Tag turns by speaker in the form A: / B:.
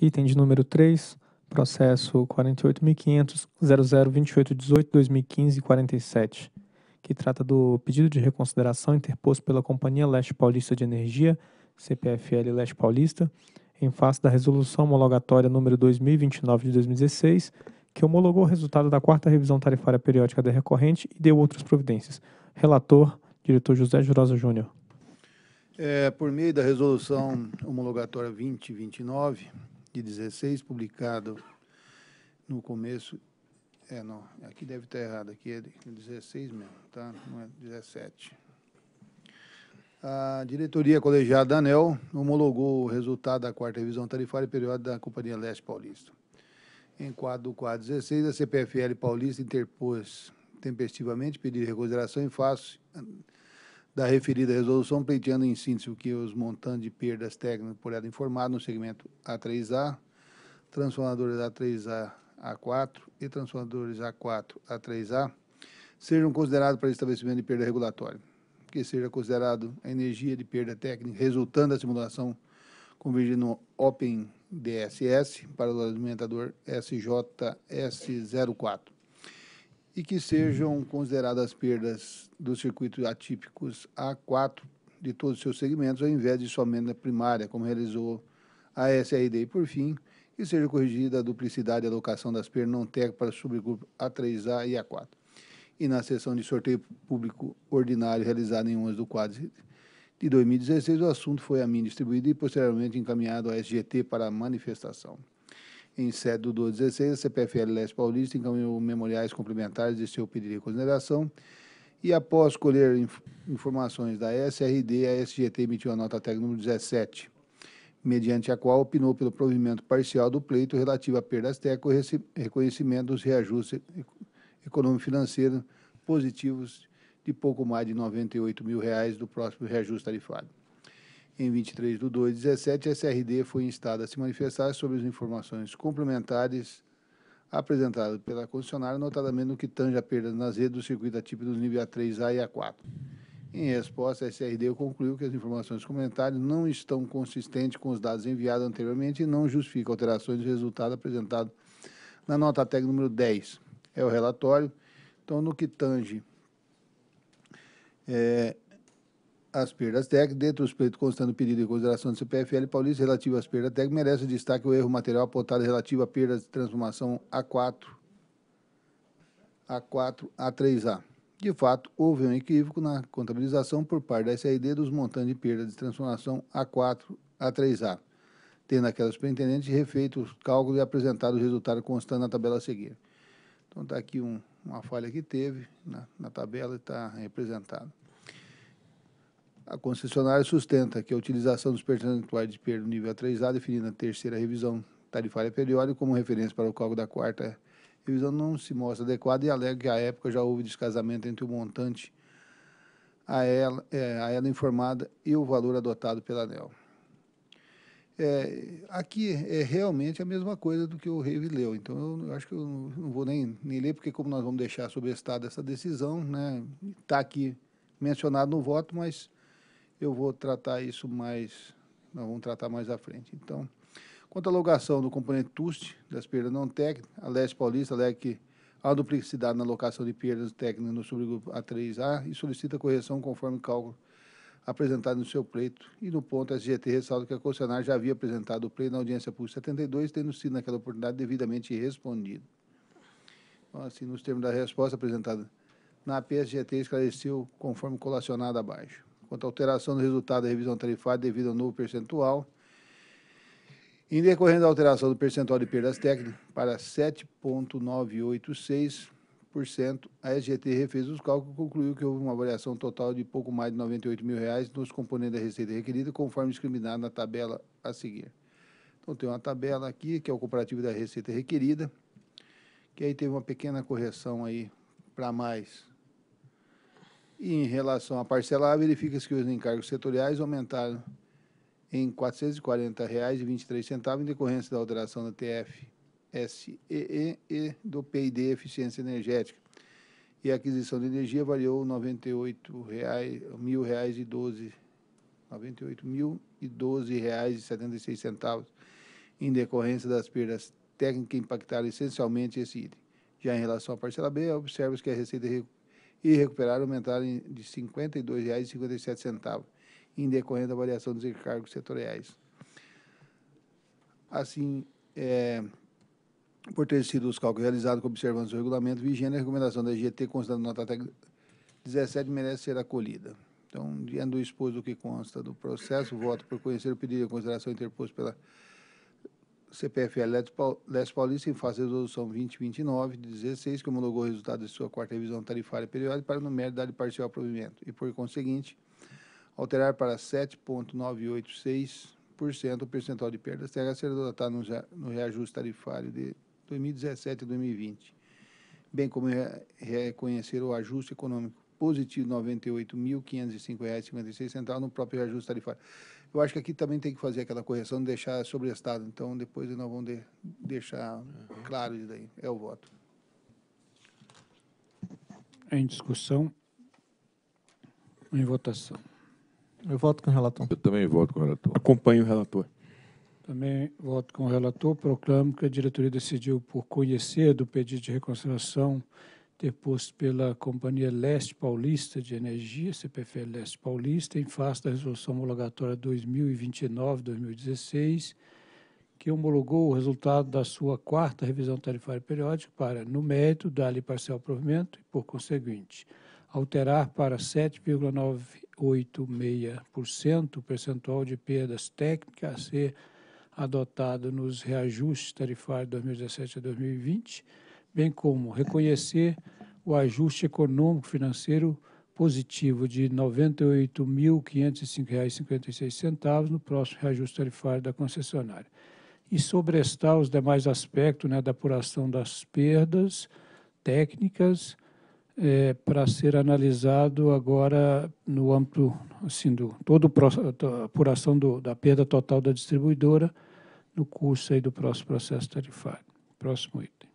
A: Item de número 3, processo 48.500.002818-2015-47, que trata do pedido de reconsideração interposto pela Companhia Leste Paulista de Energia, CPFL Leste Paulista, em face da resolução homologatória número 2029 de 2016, que homologou o resultado da quarta revisão tarifária periódica da recorrente e deu outras providências. Relator, diretor José Jurosa Júnior.
B: É, por meio da resolução homologatória 2029, de 16, publicado no começo. É, não, aqui deve estar errado, aqui é 16 mesmo, tá? Não é 17. A diretoria colegiada da ANEL homologou o resultado da quarta revisão tarifária periódica da Companhia Leste Paulista. Em quadro do quadro 16, a CPFL Paulista interpôs tempestivamente pedido de reconsideração em face da referida resolução, pleiteando em síntese o que os montantes de perdas técnicas por ela informado no segmento A3A, transformadores A3A A4 e transformadores A4 A3A sejam considerados para estabelecimento de perda regulatória, que seja considerado a energia de perda técnica resultando da simulação convergindo no Open DSS para o alimentador SJS04 e que sejam consideradas perdas do circuito atípicos A4 de todos os seus segmentos, ao invés de somente da primária, como realizou a SRD. E, por fim, que seja corrigida a duplicidade e alocação das perdas não TEC para subgrupo A3A e A4. E na sessão de sorteio público ordinário realizada em 11 do quadro de 2016, o assunto foi a mim distribuído e posteriormente encaminhado à SGT para manifestação em sede do 16 a CPFL Leste Paulista encaminhou memoriais complementares de seu pedido de consideração e, após colher inf informações da SRD, a SGT emitiu a nota técnica número 17, mediante a qual opinou pelo provimento parcial do pleito relativo à perdas técnicas e reconhecimento dos reajustes econômico-financeiros positivos de pouco mais de R$ 98 mil reais do próximo reajuste tarifário. Em 23 de 2 de 17, a SRD foi instada a se manifestar sobre as informações complementares apresentadas pela concessionária, notadamente no que tange a perda nas redes do circuito atípico dos níveis A3A e A4. Em resposta, a SRD concluiu que as informações complementares não estão consistentes com os dados enviados anteriormente e não justificam alterações do resultado apresentado na nota técnica número 10. É o relatório. Então, no que tange é, as perdas técnicas, dentro do pleitos constando o pedido de consideração do CPFL paulista relativo às perdas técnicas, merece destaque o erro material apontado relativo à perdas de transformação A4, A4, A3A. De fato, houve um equívoco na contabilização por parte da SAID dos montantes de perda de transformação A4, A3A, tendo aquela superintendente refeito os cálculos e apresentado o resultado constando na tabela a seguir. Então está aqui um, uma falha que teve na, na tabela e está representada. A concessionária sustenta que a utilização dos percentuais de perda no nível A3A, definida na terceira revisão tarifária periódica como referência para o cálculo da quarta revisão, não se mostra adequada e alega que à época já houve descasamento entre o montante a ela, é, a ela informada e o valor adotado pela ANEL. É, aqui é realmente a mesma coisa do que o Reive leu, então eu acho que eu não vou nem, nem ler, porque como nós vamos deixar sobre estado essa decisão, está né, tá aqui mencionado no voto, mas eu vou tratar isso mais, nós vamos tratar mais à frente. Então, quanto à locação do componente TUST das perdas não técnicas, a Leste Paulista alega que há duplicidade na locação de perdas técnicas no subgrupo A3A e solicita correção conforme cálculo apresentado no seu pleito. E no ponto, a SGT ressalta que a concessionária já havia apresentado o pleito na audiência pública 72, tendo sido naquela oportunidade devidamente respondido. Então, assim, nos termos da resposta apresentada na PSGT, esclareceu conforme colacionado abaixo quanto à alteração do resultado da revisão tarifária devido ao novo percentual. Em decorrência da alteração do percentual de perdas técnicas para 7,986%, a SGT refez os cálculos e concluiu que houve uma variação total de pouco mais de R$ 98 mil reais nos componentes da receita requerida, conforme discriminado na tabela a seguir. Então, tem uma tabela aqui, que é o comparativo da receita requerida, que aí teve uma pequena correção aí para mais e em relação à parcela A verifica-se que os encargos setoriais aumentaram em R$ 440,23 em decorrência da alteração da TF e do PID Eficiência Energética. E a aquisição de energia variou R$ 98.012,76 98 em decorrência das perdas técnicas que impactaram essencialmente esse item. Já em relação à parcela B, observa-se que a receita e recuperaram aumentarem de R$ 52,57 em decorrência da avaliação dos encargos setoriais. Assim, é, por ter sido os cálculos realizados com observância do regulamento vigente, a recomendação da IGT, considerando nota técnica 17, merece ser acolhida. Então, diante do exposto do que consta do processo, voto por conhecer o pedido de consideração interposto pela CPFL, Leste Paulista em fase de resolução 2029 de 16, que homologou o resultado de sua quarta revisão tarifária periódica para número da parcial provimento e, por conseguinte, alterar para 7,986% o percentual de perdas terá a ser adotado no reajuste tarifário de 2017 e 2020, bem como reconhecer o ajuste econômico positivo R$ 98.505,56 no próprio reajuste tarifário. Eu acho que aqui também tem que fazer aquela correção, deixar sobreestado. Então, depois nós vamos de, deixar uhum. claro isso daí. É o voto.
A: Em discussão. Em votação. Eu voto com o relator. Eu também voto com o relator. Acompanho o relator. Também voto com o relator. Proclamo que a diretoria decidiu por conhecer do pedido de reconsideração depois pela Companhia Leste Paulista de Energia, CPFL Leste Paulista, em face da Resolução Homologatória 2029-2016, que homologou o resultado da sua quarta revisão tarifária periódica para, no mérito, dar-lhe parcial provimento e, por conseguinte, alterar para 7,986% o percentual de perdas técnicas a ser adotado nos reajustes tarifários 2017 a 2020, bem como reconhecer o ajuste econômico-financeiro positivo de R$ 98.505,56 no próximo reajuste tarifário da concessionária. E sobrestar os demais aspectos né, da apuração das perdas técnicas é, para ser analisado agora no âmbito, assim, do, toda apuração do, da perda total da distribuidora no curso aí do próximo processo tarifário. Próximo item.